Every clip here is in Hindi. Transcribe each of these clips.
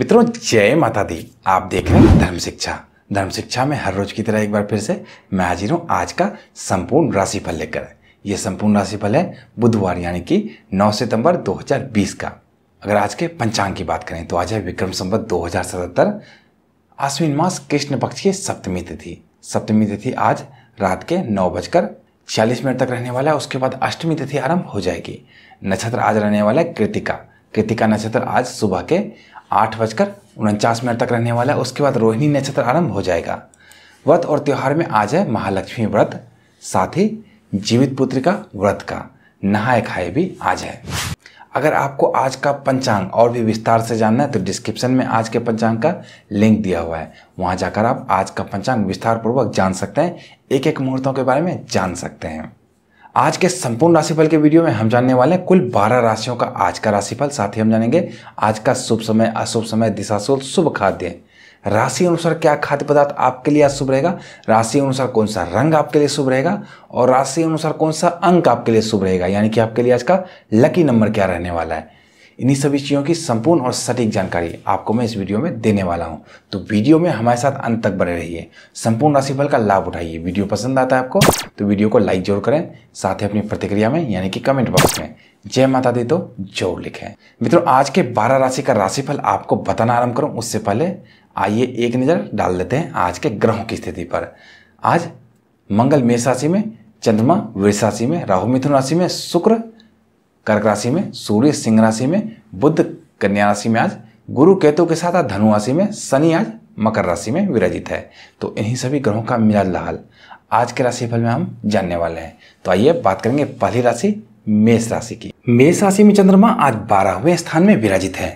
मित्रों जय माता दी आप देख रहे हैं धर्म शिक्षा धर्म शिक्षा में हर रोज की तरह एक बार फिर से मैं हाजिर हूँ आज का संपूर्ण राशिफल लेकर यह संपूर्ण राशिफल है बुधवार यानी कि 9 सितंबर 2020 का अगर आज के पंचांग की बात करें तो आज है विक्रम संवत दो हजार सतहत्तर आश्विन मास कृष्ण पक्ष की सप्तमी तिथि सप्तमी तिथि आज रात के नौ बजकर छियालीस मिनट तक रहने वाला है उसके बाद अष्टमी तिथि आरंभ हो जाएगी नक्षत्र आज रहने वाला है कृतिका कृतिका नक्षत्र आज सुबह के आठ बजकर उनचास मिनट तक रहने वाला है उसके बाद रोहिणी नक्षत्र आरंभ हो जाएगा व्रत और त्यौहार में आज है महालक्ष्मी व्रत साथ ही जीवित पुत्र का व्रत का नहाए खाए भी आज है अगर आपको आज का पंचांग और भी विस्तार से जानना है तो डिस्क्रिप्शन में आज के पंचांग का लिंक दिया हुआ है वहाँ जाकर आप आज का पंचांग विस्तार पूर्वक जान सकते हैं एक एक मुहूर्तों के बारे में जान सकते हैं आज के संपूर्ण राशिफल के वीडियो में हम जानने वाले हैं कुल 12 राशियों का आज का राशिफल साथ ही हम जानेंगे आज का शुभ समय अशुभ समय दिशाशूल शुभ खाद्य राशि अनुसार क्या खाद्य पदार्थ आपके लिए अशुभ शुभ रहेगा राशि अनुसार कौन सा रंग आपके लिए शुभ रहेगा और राशि अनुसार कौन सा अंक आपके लिए शुभ रहेगा यानी कि आपके लिए आज का लकी नंबर क्या रहने वाला है इन्हीं सभी चीज़ों की संपूर्ण और सटीक जानकारी आपको मैं इस वीडियो में देने वाला हूं तो वीडियो में हमारे साथ अंत तक बने रहिए संपूर्ण राशिफल का लाभ उठाइए वीडियो पसंद आता है आपको तो वीडियो को लाइक जरूर करें साथ ही अपनी प्रतिक्रिया में यानी कि कमेंट बॉक्स में जय माता दी तो जरूर लिखें मित्रों आज के बारह राशि का राशिफल आपको बताना आरम्भ करूँ उससे पहले आइए एक नज़र डाल देते हैं आज के ग्रहों की स्थिति पर आज मंगल मेष राशि में चंद्रमा वृष राशि में राहु मिथुन राशि में शुक्र कर्क राशि में सूर्य सिंह राशि में बुद्ध कन्या राशि में आज गुरु केतु के साथ आज धनु राशि में शनि आज मकर राशि में विराजित है तो इन्हीं सभी ग्रहों का मिलाज लाल आज के राशिफल में हम जानने वाले हैं तो आइए बात करेंगे पहली राशि मेष राशि की मेष राशि में चंद्रमा आज बारहवें स्थान में विराजित है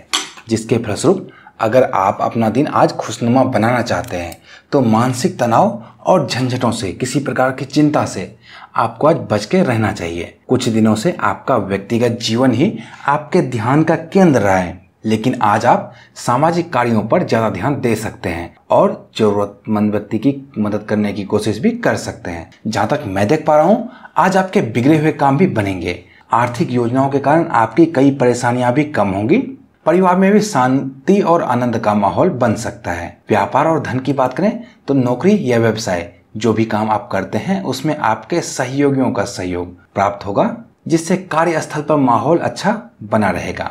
जिसके फलस्वरूप अगर आप अपना दिन आज खुशनुमा बनाना चाहते हैं तो मानसिक तनाव और झंझटों से किसी प्रकार की चिंता से आपको आज बच के रहना चाहिए कुछ दिनों से आपका व्यक्तिगत जीवन ही आपके ध्यान का केंद्र रहा है लेकिन आज आप सामाजिक कार्यों पर ज़्यादा ध्यान दे सकते हैं और ज़रूरतमंद व्यक्ति की मदद करने की कोशिश भी कर सकते हैं जहाँ तक मैं देख पा रहा हूँ आज आपके बिगड़े हुए काम भी बनेंगे आर्थिक योजनाओं के कारण आपकी कई परेशानियां भी कम होंगी परिवार में भी शांति और आनंद का माहौल बन सकता है व्यापार और धन की बात करें तो नौकरी या व्यवसाय जो भी काम आप करते हैं उसमें आपके सहयोगियों का सहयोग प्राप्त होगा जिससे कार्यस्थल पर माहौल अच्छा बना रहेगा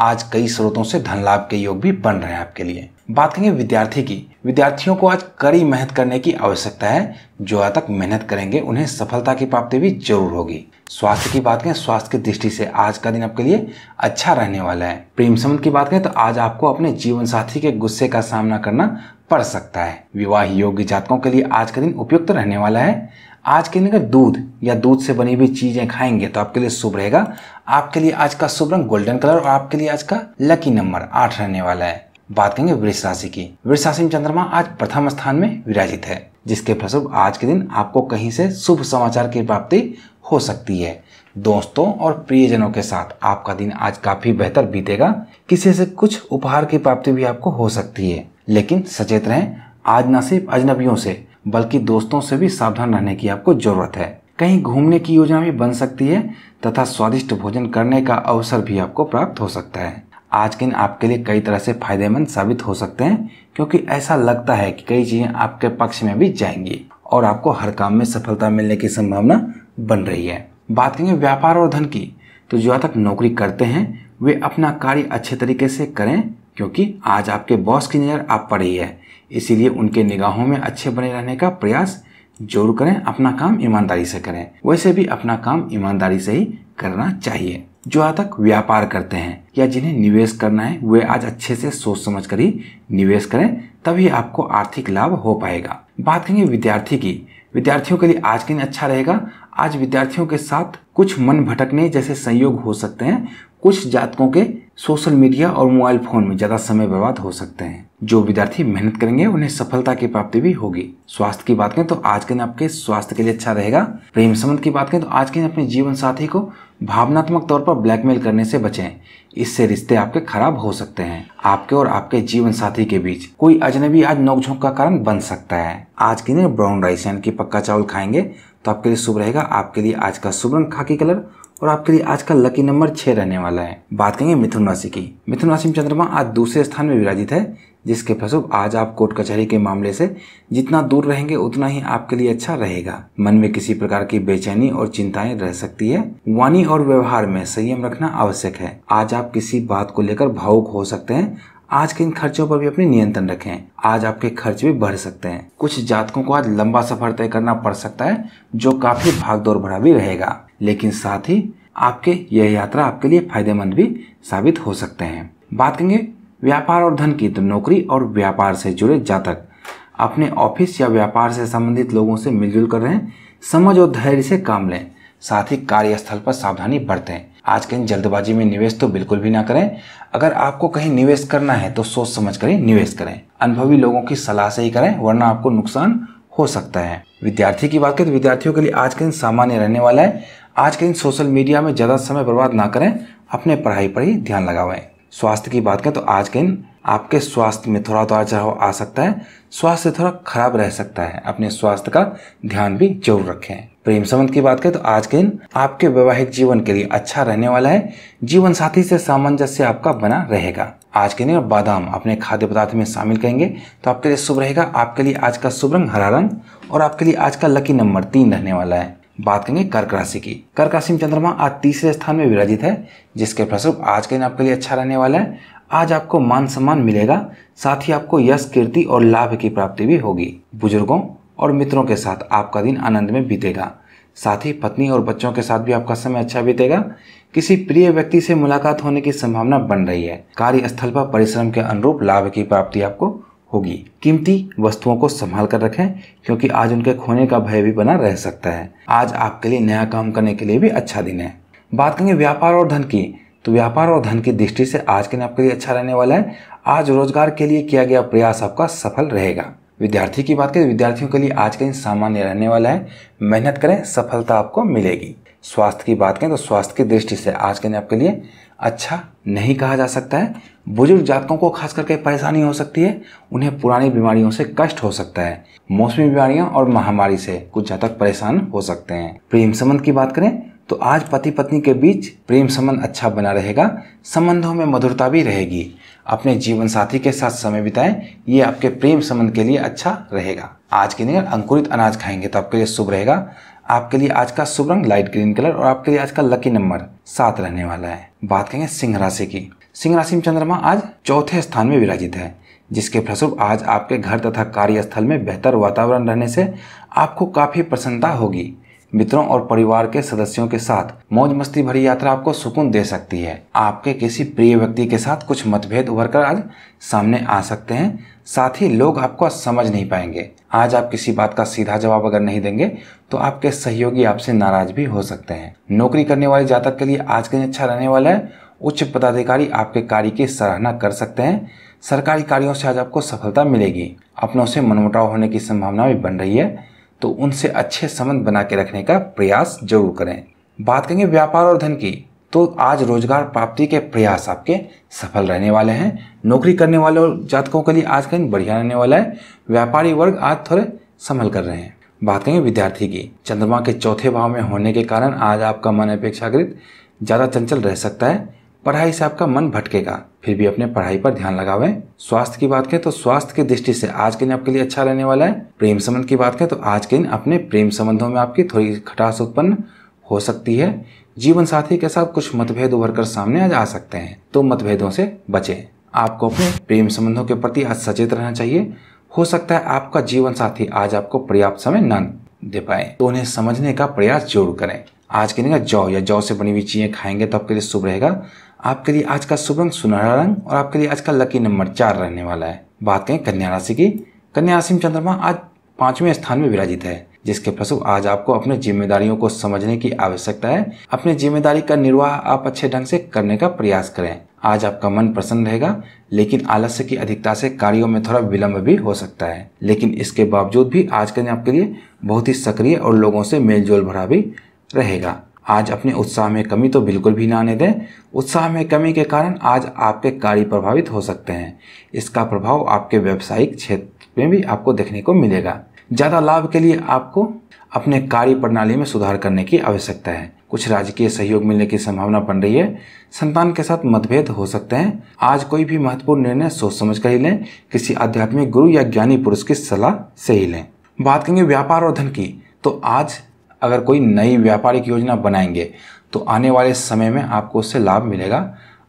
आज कई स्रोतों से धन लाभ के योग भी बन रहे हैं आपके लिए बात करेंगे विद्यार्थी की विद्यार्थियों को आज कड़ी मेहनत करने की आवश्यकता है जो आज तक मेहनत करेंगे उन्हें सफलता की प्राप्ति भी जरूर होगी स्वास्थ्य की बात करें स्वास्थ्य की दृष्टि से आज का दिन आपके लिए अच्छा रहने वाला है प्रेम संबंध की बात करें तो आज आपको अपने जीवन साथी के गुस्से का सामना करना पड़ सकता है विवाह योग्य जातकों के लिए आज का दिन उपयुक्त रहने वाला है आज के दिन अगर दूध या दूध से बनी हुई चीजें खाएंगे तो आपके लिए शुभ रहेगा आपके लिए आज का शुभ रंग गोल्डन कलर और आपके लिए आज का लकी नंबर आठ रहने वाला है बात करेंगे वृक्ष राशि की वृक्ष राशि में चंद्रमा आज प्रथम स्थान में विराजित है जिसके फलस्वरूप आज के दिन आपको कहीं से शुभ समाचार की प्राप्ति हो सकती है दोस्तों और प्रियजनों के साथ आपका दिन आज काफी बेहतर बीतेगा किसी से कुछ उपहार की प्राप्ति भी आपको हो सकती है लेकिन सचेत रहें आज न सिर्फ अजनबियों से बल्कि दोस्तों से भी सावधान रहने की आपको जरूरत है कहीं घूमने की योजना भी बन सकती है तथा स्वादिष्ट भोजन करने का अवसर भी आपको प्राप्त हो सकता है आज के दिन आपके लिए कई तरह से फायदेमंद साबित हो सकते हैं क्योंकि ऐसा लगता है कि कई चीज़ें आपके पक्ष में भी जाएंगी और आपको हर काम में सफलता मिलने की संभावना बन रही है बात करेंगे व्यापार और धन की तो जो तक नौकरी करते हैं वे अपना कार्य अच्छे तरीके से करें क्योंकि आज आपके बॉस की नज़र आप पर ही है इसीलिए उनके निगाहों में अच्छे बने रहने का प्रयास जरूर करें अपना काम ईमानदारी से करें वैसे भी अपना काम ईमानदारी से ही करना चाहिए जो आज तक व्यापार करते हैं या जिन्हें निवेश करना है वे आज अच्छे से सोच समझ कर ही निवेश करें तभी आपको आर्थिक लाभ हो पाएगा बात करेंगे विद्यार्थी की विद्यार्थियों के लिए आज के दिन अच्छा रहेगा आज विद्यार्थियों के साथ कुछ मन भटकने जैसे संयोग हो सकते हैं कुछ जातकों के सोशल मीडिया और मोबाइल फोन में ज्यादा समय बर्बाद हो सकते हैं जो विद्यार्थी मेहनत करेंगे उन्हें सफलता की प्राप्ति भी होगी स्वास्थ्य की बात करें तो आज के दिन आपके स्वास्थ्य के लिए अच्छा रहेगा प्रेम संबंध की बात करें तो आज के दिन अपने जीवन साथी को भावनात्मक तौर पर ब्लैकमेल करने से बचें इससे रिश्ते आपके खराब हो सकते हैं आपके और आपके जीवन साथी के बीच कोई अजनबी आज नोकझोंक का कारण बन सकता है आज के दिन ब्राउन राइस यानी कि पक्का चावल खाएंगे तो आपके लिए शुभ रहेगा आपके लिए आज का शुभ रंग खाकी कलर और आपके लिए आज का लकी नंबर छः रहने वाला है बात करेंगे मिथुन राशि की मिथुन राशि में चंद्रमा आज दूसरे स्थान में विराजित है जिसके फलस्वरूप आज आप कोर्ट कचहरी के मामले से जितना दूर रहेंगे उतना ही आपके लिए अच्छा रहेगा मन में किसी प्रकार की बेचैनी और चिंताएं रह सकती है वाणी और व्यवहार में संयम रखना आवश्यक है आज आप किसी बात को लेकर भावुक हो सकते हैं आज के इन खर्चों पर भी अपने नियंत्रण रखें आज आपके खर्च भी बढ़ सकते हैं कुछ जातकों को आज लंबा सफर तय करना पड़ सकता है जो काफी भागदौड़ भरा भी रहेगा लेकिन साथ ही आपके यह यात्रा आपके लिए फायदेमंद भी साबित हो सकते हैं बात करेंगे व्यापार और धन की तो नौकरी और व्यापार से जुड़े जातक अपने ऑफिस या व्यापार से संबंधित लोगों से मिलजुल कर रहे समझ और धैर्य से काम लें साथ ही कार्यस्थल पर सावधानी बरतें आज कहीं जल्दबाजी में निवेश तो बिल्कुल भी ना करें अगर आपको कहीं निवेश करना है तो सोच समझ कर ही निवेश करें अनुभवी लोगों की सलाह से ही करें वरना आपको नुकसान हो सकता है विद्यार्थी की बात करें तो विद्यार्थियों के लिए आज का दिन सामान्य रहने वाला है आज के दिन सोशल मीडिया में ज़्यादा समय बर्बाद ना करें अपने पढ़ाई पर ही ध्यान लगावें स्वास्थ्य की बात करें तो आज के दिन आपके स्वास्थ्य में थोड़ा थोड़ा तो चढ़ाव आ सकता है स्वास्थ्य थोड़ा खराब रह सकता है अपने स्वास्थ्य का ध्यान भी जरूर रखें प्रेम संबंध की बात करें तो आज के दिन आपके वैवाहिक जीवन के लिए अच्छा रहने वाला है जीवन साथी से सामंजस्य आपका बना रहेगा आज के दिन बादाम अपने खाद्य पदार्थ में शामिल करेंगे तो आपके लिए शुभ रहेगा आपके लिए आज का शुभ रंग हरा रंग और आपके लिए आज का लकी नंबर तीन रहने वाला है बात करेंगे कर्क राशि की कर्क राशि में चंद्रमा आज तीसरे स्थान में विराजित है जिसके फलस्वरूप आज का दिन आपके लिए अच्छा रहने वाला है आज आपको मान सम्मान मिलेगा साथ ही आपको यश कीर्ति और लाभ की प्राप्ति भी होगी बुजुर्गों और मित्रों के साथ आपका दिन आनंद में बीतेगा साथ ही पत्नी और बच्चों के साथ भी आपका समय अच्छा बीतेगा किसी प्रिय व्यक्ति से मुलाकात होने की संभावना बन रही है कार्यस्थल पर परिश्रम के अनुरूप लाभ की प्राप्ति आपको होगी कीमती वस्तुओं को संभाल कर रखें क्योंकि आज उनके खोने का भय भी बना रह सकता है आज आपके लिए नया काम करने के लिए भी अच्छा दिन है बात करेंगे व्यापार और धन की तो व्यापार और धन की दृष्टि से आज के दिन आपके लिए अच्छा रहने वाला है आज रोजगार के लिए किया गया प्रयास आपका सफल रहेगा विद्यार्थी की बात करें विद्यार्थियों के लिए आज का दिन सामान्य रहने वाला है मेहनत करें सफलता आपको मिलेगी स्वास्थ्य की बात करें तो स्वास्थ्य की दृष्टि से आज के दिन आपके लिए अच्छा नहीं कहा जा सकता है बुजुर्ग जातकों को खास करके परेशानी हो सकती है उन्हें पुरानी बीमारियों से कष्ट हो सकता है मौसमी बीमारियां और महामारी से कुछ जातक परेशान हो सकते हैं प्रेम संबंध की बात करें तो आज पति पत्नी के बीच प्रेम संबंध अच्छा बना रहेगा संबंधों में मधुरता भी रहेगी अपने जीवन साथी के साथ समय बिताएं ये आपके प्रेम संबंध के लिए अच्छा रहेगा आज के दिन अंकुरित अनाज खाएंगे तो आपके लिए शुभ रहेगा आपके लिए आज का शुभ रंग लाइट ग्रीन कलर और आपके लिए आज का लकी नंबर सात रहने वाला है बात करेंगे सिंह राशि की सिंह राशि में चंद्रमा आज चौथे स्थान में विराजित है जिसके फलस्वरूप आज आपके घर तथा कार्यस्थल में बेहतर वातावरण रहने से आपको काफ़ी प्रसन्नता होगी मित्रों और परिवार के सदस्यों के साथ मौज मस्ती भरी यात्रा आपको सुकून दे सकती है आपके किसी प्रिय व्यक्ति के साथ कुछ मतभेद उभर कर आज सामने आ सकते हैं साथ ही लोग आपको समझ नहीं पाएंगे आज आप किसी बात का सीधा जवाब अगर नहीं देंगे तो आपके सहयोगी आपसे नाराज भी हो सकते हैं नौकरी करने वाले जातक के लिए आज का दिन अच्छा रहने वाला है उच्च पदाधिकारी आपके कार्य की सराहना कर सकते हैं सरकारी कार्यों से आज आपको सफलता मिलेगी अपनों से मनमुटाव होने की संभावना भी बन रही है तो उनसे अच्छे संबंध बना के रखने का प्रयास जरूर करें बात करेंगे व्यापार और धन की तो आज रोजगार प्राप्ति के प्रयास आपके सफल रहने वाले हैं नौकरी करने वाले जातकों के लिए आज का दिन बढ़िया रहने वाला है व्यापारी वर्ग आज थोड़े संभल कर रहे हैं बात करेंगे विद्यार्थी की चंद्रमा के चौथे भाव में होने के कारण आज आपका मन अपेक्षाकृत ज़्यादा चंचल रह सकता है पढ़ाई से आपका मन भटकेगा फिर भी अपने पढ़ाई पर ध्यान लगावें स्वास्थ्य की बात करें तो स्वास्थ्य की दृष्टि से आज के दिन आपके लिए अच्छा रहने वाला है प्रेम संबंध की बात करें तो आज के दिन अपने प्रेम संबंधों में आपकी थोड़ी खटास उत्पन्न हो सकती है जीवन साथी के साथ कुछ मतभेद उभर कर सामने आज आ सकते हैं तो मतभेदों से बचें आपको अपने प्रेम संबंधों के प्रति आज सचेत रहना चाहिए हो सकता है आपका जीवन साथी आज आपको पर्याप्त समय न दे पाए तो उन्हें समझने का प्रयास जरूर करें आज के दिन जौ या जौ से बनी हुई चीजें खाएंगे तो आपके लिए शुभ रहेगा आपके लिए आज का शुभ रंग सुनहरा रंग और आपके लिए आज का लकी नंबर चार रहने वाला है बात करें कन्या राशि की कन्या राशि में चंद्रमा आज पांचवें स्थान में विराजित है जिसके फलस्वरूप आज आपको अपने जिम्मेदारियों को समझने की आवश्यकता है अपनी जिम्मेदारी का निर्वाह आप अच्छे ढंग से करने का प्रयास करें आज आपका मन प्रसन्न रहेगा लेकिन आलस्य की अधिकता से कार्यों में थोड़ा विलंब भी हो सकता है लेकिन इसके बावजूद भी आज का दिन आपके लिए बहुत ही सक्रिय और लोगों से मेलजोल भरा भी रहेगा आज अपने उत्साह में कमी तो बिल्कुल भी ना आने दें उत्साह में कमी के कारण आज आपके कार्य प्रभावित हो सकते हैं इसका प्रभाव आपके व्यावसायिक क्षेत्र में भी आपको देखने को मिलेगा ज़्यादा लाभ के लिए आपको अपने कार्य प्रणाली में सुधार करने की आवश्यकता है कुछ राजकीय सहयोग मिलने की संभावना बन रही है संतान के साथ मतभेद हो सकते हैं आज कोई भी महत्वपूर्ण निर्णय सोच समझ कर ही लें किसी आध्यात्मिक गुरु या ज्ञानी पुरुष की सलाह से ही लें बात करेंगे व्यापार और धन की तो आज अगर कोई नई व्यापारिक योजना बनाएंगे तो आने वाले समय में आपको उससे लाभ मिलेगा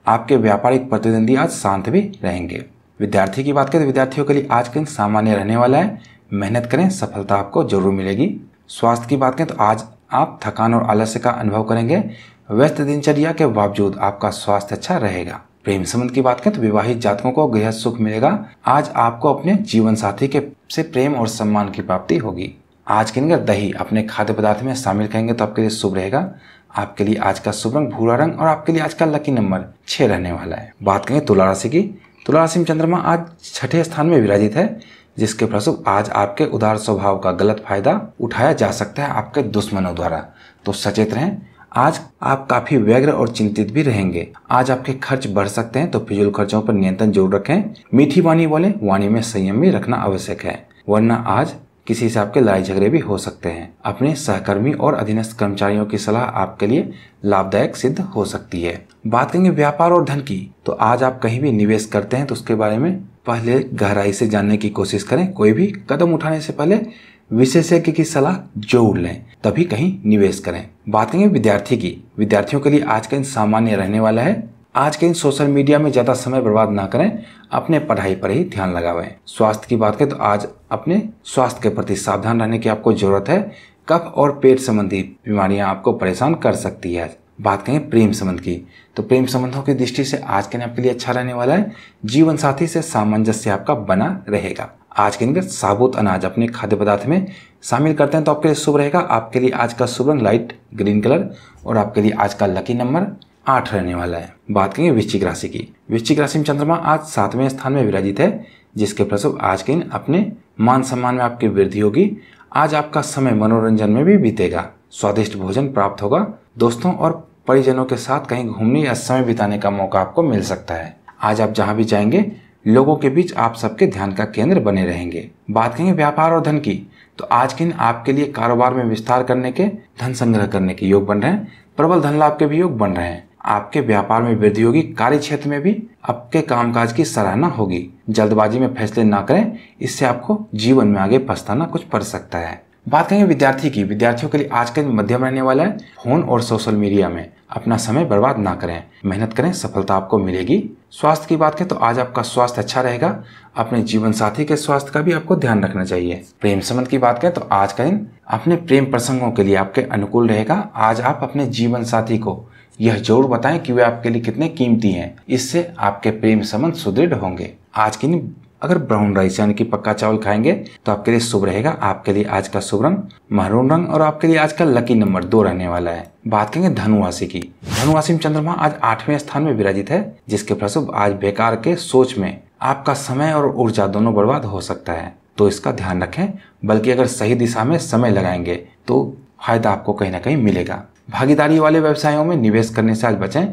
आपके व्यापारिक प्रतिद्वंदी आज शांत भी रहेंगे विद्यार्थी की बात करें तो विद्यार्थियों के लिए आज का दिन सामान्य रहने वाला है मेहनत करें सफलता आपको जरूर मिलेगी स्वास्थ्य की बात करें तो आज आप थकान और आलस्य का अनुभव करेंगे व्यस्त दिनचर्या के बावजूद आपका स्वास्थ्य अच्छा रहेगा प्रेम संबंध की बात करें तो विवाहित जातकों को गृह सुख मिलेगा आज आपको अपने जीवन साथी के से प्रेम और सम्मान की प्राप्ति होगी आज के अंदर दही अपने खाद्य पदार्थ में शामिल करेंगे तो आपके लिए शुभ रहेगा आपके लिए आज का शुभ रंग भूरा रंग और आपके लिए आज का लकी नंबर छह रहने वाला है बात करें तुला राशि की तुला राशि में चंद्रमा आज छठे स्थान में विराजित है जिसके फलस्वरूप आज आपके उदार स्वभाव का गलत फायदा उठाया जा सकता है आपके दुश्मनों द्वारा तो सचेत रहें आज आप काफी व्यग्र और चिंतित भी रहेंगे आज आपके खर्च बढ़ सकते हैं तो फिजूल खर्चों पर नियंत्रण जरूर रखें मीठी वाणी बोले वाणी में संयम भी रखना आवश्यक है वरना आज किसी से आपके लड़ाई झगड़े भी हो सकते हैं अपने सहकर्मी और अधीनस्थ कर्मचारियों की सलाह आपके लिए लाभदायक सिद्ध हो सकती है बात करेंगे व्यापार और धन की तो आज आप कहीं भी निवेश करते हैं तो उसके बारे में पहले गहराई से जानने की कोशिश करें कोई भी कदम उठाने से पहले विशेषज्ञ की सलाह जरूर लें तभी कहीं निवेश करें बात करेंगे विद्यार्थी की विद्यार्थियों के लिए आज का दिन सामान्य रहने वाला है आज के दिन सोशल मीडिया में ज़्यादा समय बर्बाद ना करें अपने पढ़ाई पर ही ध्यान लगावें स्वास्थ्य की बात करें तो आज अपने स्वास्थ्य के प्रति सावधान रहने की आपको जरूरत है कफ और पेट संबंधी बीमारियां आपको परेशान कर सकती है बात करें प्रेम संबंध की तो प्रेम संबंधों की दृष्टि से आज का दिन आपके लिए अच्छा रहने वाला है जीवन साथी से सामंजस्य आपका बना रहेगा आज के दिन साबुत अनाज अपने खाद्य पदार्थ में शामिल करते हैं तो आपके लिए शुभ रहेगा आपके लिए आज का शुभ रंग लाइट ग्रीन कलर और आपके लिए आज का लकी नंबर आठ रहने वाला है बात करेंगे वृश्चिक राशि की वृश्चिक राशि में चंद्रमा आज सातवें स्थान में विराजित है जिसके प्रसव आज के दिन अपने मान सम्मान में आपकी वृद्धि होगी आज आपका समय मनोरंजन में भी बीतेगा स्वादिष्ट भोजन प्राप्त होगा दोस्तों और परिजनों के साथ कहीं घूमने या समय बिताने का मौका आपको मिल सकता है आज आप जहाँ भी जाएंगे लोगों के बीच आप सबके ध्यान का केंद्र बने रहेंगे बात करेंगे व्यापार और धन की तो आज के दिन आपके लिए कारोबार में विस्तार करने के धन संग्रह करने के योग बन रहे हैं प्रबल धन लाभ के भी योग बन रहे हैं आपके व्यापार में वृद्धि होगी कार्य क्षेत्र में भी आपके कामकाज की सराहना होगी जल्दबाजी में फैसले ना करें इससे आपको जीवन में आगे पछताना कुछ पड़ सकता है बात करेंगे विद्यार्थी की विद्यार्थियों के लिए आज का दिन मध्यम रहने वाला है फोन और सोशल मीडिया में अपना समय बर्बाद ना करें मेहनत करें सफलता आपको मिलेगी स्वास्थ्य की बात करें तो आज आपका स्वास्थ्य अच्छा रहेगा अपने जीवन साथी के स्वास्थ्य का भी आपको ध्यान रखना चाहिए प्रेम संबंध की बात करें तो आज का दिन अपने प्रेम प्रसंगों के लिए आपके अनुकूल रहेगा आज आप अपने जीवन साथी को यह जरूर बताएं कि वे आपके लिए कितने कीमती हैं इससे आपके प्रेम संबंध सुदृढ़ होंगे आज के दिन अगर ब्राउन राइस यानी कि पक्का चावल खाएंगे तो आपके लिए शुभ रहेगा आपके लिए आज का शुभ रंग महरून रंग और आपके लिए आज का लकी नंबर दो रहने वाला है बात करेंगे धनुराशि की धनुराशि में चंद्रमा आज आठवें स्थान में विराजित है जिसके फलस्वरूप आज बेकार के सोच में आपका समय और ऊर्जा दोनों बर्बाद हो सकता है तो इसका ध्यान रखें बल्कि अगर सही दिशा में समय लगाएंगे तो फायदा आपको कहीं ना कहीं मिलेगा भागीदारी वाले व्यवसायों में निवेश करने से आज बचें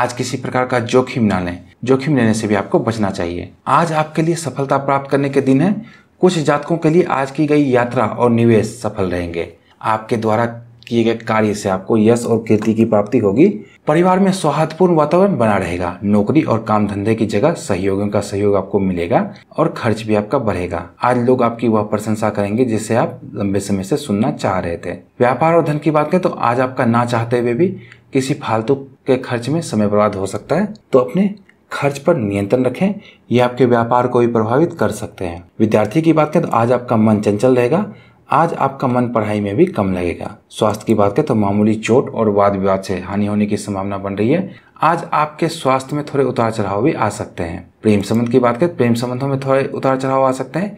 आज किसी प्रकार का जोखिम ना लें जोखिम लेने से भी आपको बचना चाहिए आज आपके लिए सफलता प्राप्त करने के दिन है कुछ जातकों के लिए आज की गई यात्रा और निवेश सफल रहेंगे आपके द्वारा किए गए कार्य से आपको यश और कीर्ति की प्राप्ति होगी परिवार में सौहार्दपूर्ण वातावरण बना रहेगा नौकरी और काम धंधे की जगह सहयोगियों का सहयोग आपको मिलेगा और खर्च भी आपका बढ़ेगा आज लोग आपकी वह प्रशंसा करेंगे जिसे आप लंबे समय से सुनना चाह रहे थे व्यापार और धन की बात करें तो आज आपका ना चाहते हुए भी किसी फालतू के खर्च में समय बर्बाद हो सकता है तो अपने खर्च पर नियंत्रण रखें ये आपके व्यापार को भी प्रभावित कर सकते हैं विद्यार्थी की बात करें तो आज आपका मन चंचल रहेगा आज आपका मन पढ़ाई में भी कम लगेगा स्वास्थ्य की बात करें तो मामूली चोट और वाद विवाद से हानि होने की संभावना बन रही है आज आपके स्वास्थ्य में थोड़े उतार चढ़ाव भी आ सकते हैं प्रेम संबंध की बात करें प्रेम संबंधों में थोड़े उतार चढ़ाव आ सकते हैं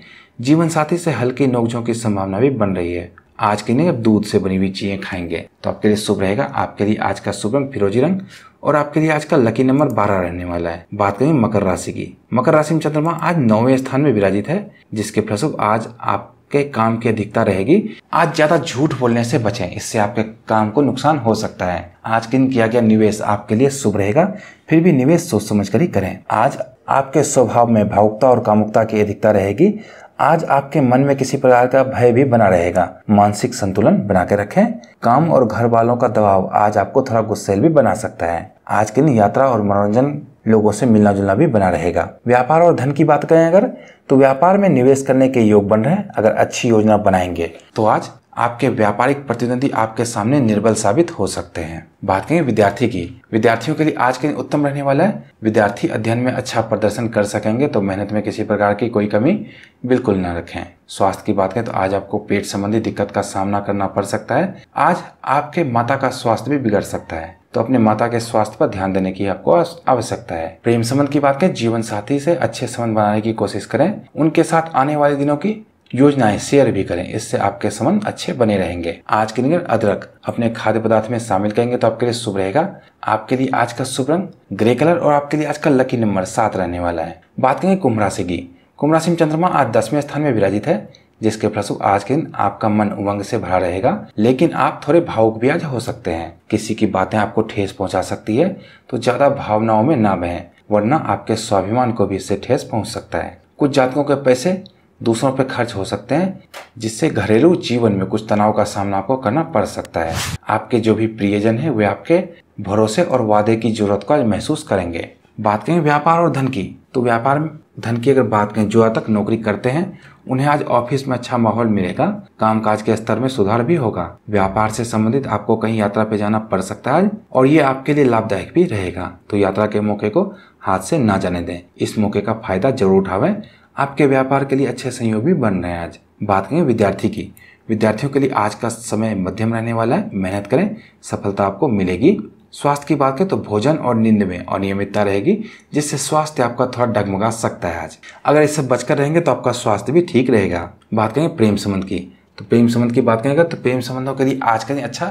जीवन साथी से हल्की नोकझोंक की संभावना भी बन रही है आज के लिए अब दूध से बनी हुई चीजें खाएंगे तो आपके लिए शुभ रहेगा आपके लिए आज का शुभ रंग फिरोजी रंग और आपके लिए आज का लकी नंबर बारह रहने वाला है बात करें मकर राशि की मकर राशि में चंद्रमा आज नौवे स्थान में विराजित है जिसके फलस्वरूप आज आप के काम की अधिकता रहेगी आज ज्यादा झूठ बोलने से बचें इससे आपके काम को नुकसान हो सकता है आज दिन किया गया निवेश आपके लिए शुभ रहेगा फिर भी निवेश सोच समझ कर ही करें आज आपके स्वभाव में भावुकता और कामुकता की अधिकता रहेगी आज आपके मन में किसी प्रकार का भय भी बना रहेगा मानसिक संतुलन बना के रखें काम और घर वालों का दबाव आज आपको थोड़ा गुस्सेल भी बना सकता है आज के दिन यात्रा और मनोरंजन लोगों से मिलना जुलना भी बना रहेगा व्यापार और धन की बात करें अगर तो व्यापार में निवेश करने के योग बन रहे अगर अच्छी योजना बनाएंगे तो आज आपके व्यापारिक प्रतिद्वंदी आपके सामने निर्बल साबित हो सकते हैं बात करें विद्यार्थी की विद्यार्थियों के लिए आज के दिन उत्तम रहने वाला है विद्यार्थी अध्ययन में अच्छा प्रदर्शन कर सकेंगे तो मेहनत में किसी प्रकार की कोई कमी बिल्कुल न रखें स्वास्थ्य की बात करें तो आज आपको पेट संबंधी दिक्कत का सामना करना पड़ सकता है आज आपके माता का स्वास्थ्य भी बिगड़ सकता है तो अपने माता के स्वास्थ्य पर ध्यान देने की आपको आवश्यकता है प्रेम संबंध की बात करें जीवन साथी से अच्छे संबंध बनाने की कोशिश करें उनके साथ आने वाले दिनों की योजनाएं शेयर भी करें इससे आपके संबंध अच्छे बने रहेंगे आज के दिन अदरक अपने खाद्य पदार्थ में शामिल करेंगे तो आपके लिए शुभ रहेगा आपके लिए आज का शुभ रंग ग्रे कलर और आपके लिए आज का लकी नंबर सात रहने वाला है बात करेंगे कुंभ राशि की कुंभ राशि में चंद्रमा आज दसवें स्थान में विराजित है जिसके फलस्वरूप आज के दिन आपका मन उमंग से भरा रहेगा लेकिन आप थोड़े भावुक भी आज हो सकते हैं किसी की बातें आपको ठेस पहुंचा सकती है तो ज्यादा भावनाओं में ना बहें वरना आपके स्वाभिमान को भी इससे ठेस पहुंच सकता है कुछ जातकों के पैसे दूसरों पर खर्च हो सकते हैं जिससे घरेलू जीवन में कुछ तनाव का सामना आपको करना पड़ सकता है आपके जो भी प्रियजन है वे आपके भरोसे और वादे की जरूरत को आज महसूस करेंगे बात करें व्यापार और धन की तो व्यापार में धन की अगर बात करें जो तक नौकरी करते हैं उन्हें आज ऑफिस में अच्छा माहौल मिलेगा कामकाज के स्तर में सुधार भी होगा व्यापार से संबंधित आपको कहीं यात्रा पे जाना पड़ सकता है और ये आपके लिए लाभदायक भी रहेगा तो यात्रा के मौके को हाथ से ना जाने दें इस मौके का फायदा जरूर उठावे आपके व्यापार के लिए अच्छे सहयोग भी बन रहे हैं आज बात करें विद्यार्थी की विद्यार्थियों के लिए आज का समय मध्यम रहने वाला है मेहनत करें सफलता आपको मिलेगी स्वास्थ्य की बात करें तो भोजन और नींद में अनियमितता रहेगी जिससे स्वास्थ्य आपका थोड़ा डगमगा सकता है आज अगर इससे बचकर रहेंगे तो आपका स्वास्थ्य भी ठीक रहेगा बात करें प्रेम संबंध की तो प्रेम संबंध की बात करेंगे तो प्रेम संबंधों के लिए आज का दिन अच्छा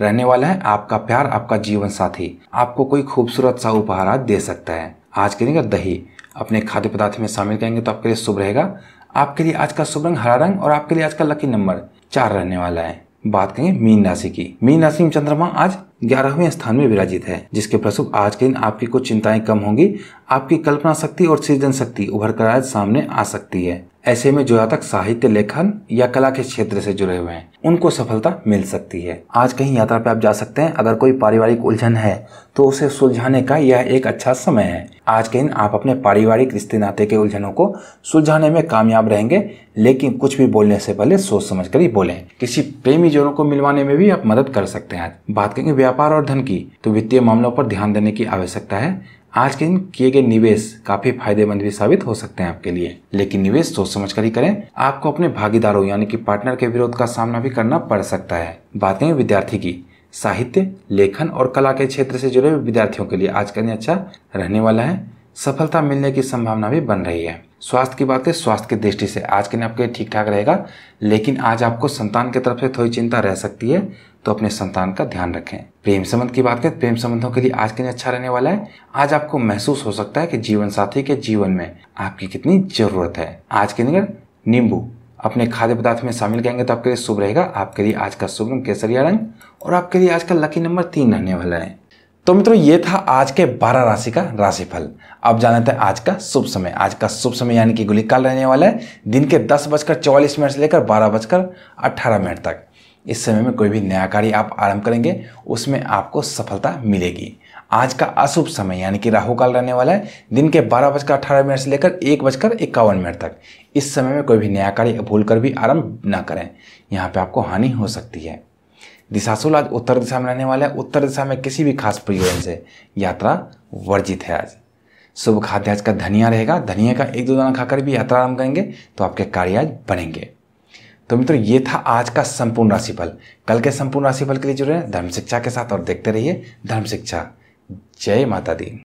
रहने वाला है आपका प्यार आपका जीवन साथी आपको कोई खूबसूरत सा उपहार आज दे सकता है आज के दिन दही अपने खाद्य पदार्थ में शामिल करेंगे तो आपके लिए शुभ रहेगा आपके लिए आज का शुभ रंग हरा रंग और आपके लिए आज का लकी नंबर चार रहने वाला है बात करेंगे मीन राशि की मीन राशि में चंद्रमा आज ग्यारहवें स्थान में विराजित है जिसके प्रसुप आज के दिन आपकी कुछ चिंताएं कम होंगी आपकी कल्पना शक्ति और सृजन शक्ति उभर कर आज सामने आ सकती है ऐसे में जो तक साहित्य लेखन या कला के क्षेत्र से जुड़े हुए हैं उनको सफलता मिल सकती है आज कहीं यात्रा पे आप जा सकते हैं अगर कोई पारिवारिक उलझन है तो उसे सुलझाने का यह एक अच्छा समय है आज के दिन आप अपने पारिवारिक रिश्ते नाते के उलझनों को सुलझाने में कामयाब रहेंगे लेकिन कुछ भी बोलने से पहले सोच समझ कर ही बोले किसी प्रेमी जोड़ों को मिलवाने में भी आप मदद कर सकते हैं बात करेंगे व्यापार और धन की तो वित्तीय मामलों पर ध्यान देने की आवश्यकता है आज के दिन किए गए निवेश काफी फायदेमंद भी साबित हो सकते हैं आपके लिए लेकिन निवेश सोच समझ कर ही करें आपको अपने भागीदारों यानी कि पार्टनर के विरोध का सामना भी करना पड़ सकता है बात करें विद्यार्थी की साहित्य लेखन और कला के क्षेत्र से जुड़े विद्यार्थियों के लिए आज का दिन अच्छा रहने वाला है सफलता मिलने की संभावना भी बन रही है स्वास्थ्य की बात है स्वास्थ्य की दृष्टि से आज के दिन आपके ठीक ठाक रहेगा लेकिन आज आपको संतान की तरफ से थोड़ी चिंता रह सकती है तो अपने संतान का ध्यान रखें प्रेम संबंध की बात करें तो प्रेम संबंधों के लिए आज के दिन अच्छा रहने वाला है आज आपको महसूस हो सकता है कि जीवन साथी के जीवन में आपकी कितनी जरूरत है आज के दिन नींबू अपने खाद्य पदार्थ में शामिल करेंगे तो आपके लिए शुभ रहेगा आपके लिए आज का शुभ रंग केसरिया रंग और आपके लिए आज का लकी नंबर तीन रहने वाला है तो मित्रों ये था आज के 12 राशि का राशिफल अब जाना था आज का शुभ समय आज का शुभ समय यानी कि गुलिकाल रहने वाला है दिन के दस बजकर चौवालीस मिनट से लेकर बारह बजकर अट्ठारह मिनट तक इस समय में कोई भी नया कार्य आप आरंभ करेंगे उसमें आपको सफलता मिलेगी आज का अशुभ समय यानी कि राहु काल रहने वाला है दिन के बारह बजकर अठारह मिनट से लेकर एक बजकर इक्यावन मिनट तक इस समय में कोई भी नया कार्य भूल कर भी आरंभ ना करें यहाँ पे आपको हानि हो सकती है दिशाशुल आज उत्तर दिशा में रहने वाला है उत्तर दिशा में किसी भी खास प्रयोजन से यात्रा वर्जित है आज शुभ खाद्य आज का धनिया रहेगा धनिया का एक दो दाना खाकर भी यात्रा आरंभ करेंगे तो आपके कार्य आज बनेंगे तो मित्रों ये था आज का संपूर्ण राशिफल कल के संपूर्ण राशिफल के लिए जुड़े धर्म शिक्षा के साथ और देखते रहिए धर्म शिक्षा जय माता दी